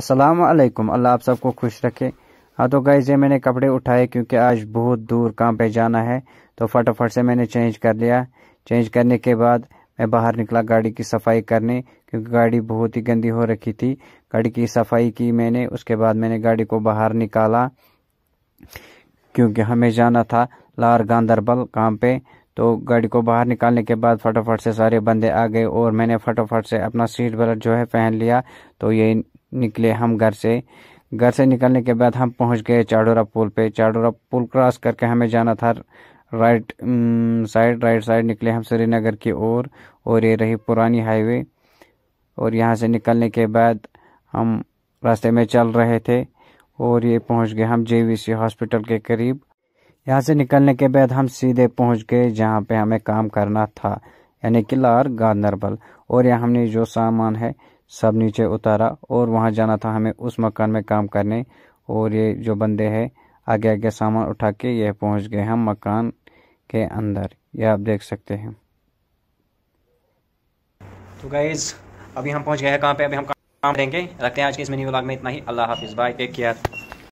असलकम अल्लाह आप सबको खुश रखे हाँ तो गाइज ये मैंने कपड़े उठाए क्योंकि आज बहुत दूर काम पे जाना है तो फटाफट से मैंने चेंज कर लिया चेंज करने के बाद मैं बाहर निकला गाड़ी की सफाई करने क्योंकि गाड़ी बहुत ही गंदी हो रखी थी गाड़ी की सफाई की मैंने उसके बाद मैंने गाड़ी को बाहर निकाला क्योंकि हमें जाना था लार गांधरबल काम पे तो गाड़ी को बाहर निकालने के बाद फटाफट से सारे बंदे आ गए और मैंने फटाफट से अपना सीट बेल्ट जो है पहन लिया तो ये निकले हम घर से घर से निकलने के बाद हम पहुंच गए चाडोरा पुल पे चाडोरा पुल क्रॉस करके हमें जाना था राइट साइड राइट साइड निकले हम श्रीनगर की ओर और ये रही पुरानी हाईवे और यहाँ से निकलने के बाद हम रास्ते में चल रहे थे और ये पहुंच गए हम जेवीसी हॉस्पिटल के करीब यहाँ से निकलने के बाद हम सीधे पहुंच गए जहाँ पे हमें काम करना था यानी कि लार गांधरबल और यहाँ हमने जो सामान है सब नीचे उतारा और वहाँ जाना था हमें उस मकान में काम करने और ये जो बंदे हैं आगे आगे सामान उठा के ये पहुँच गए हम मकान के अंदर ये आप देख सकते हैं तो गाइज अभी हम पहुँच गए हैं कहाँ पे अभी हम काम करेंगे रखते हैं आज के इस मिनी व्लॉग में इतना ही अल्लाह हाफिज़ बाय टेक केयर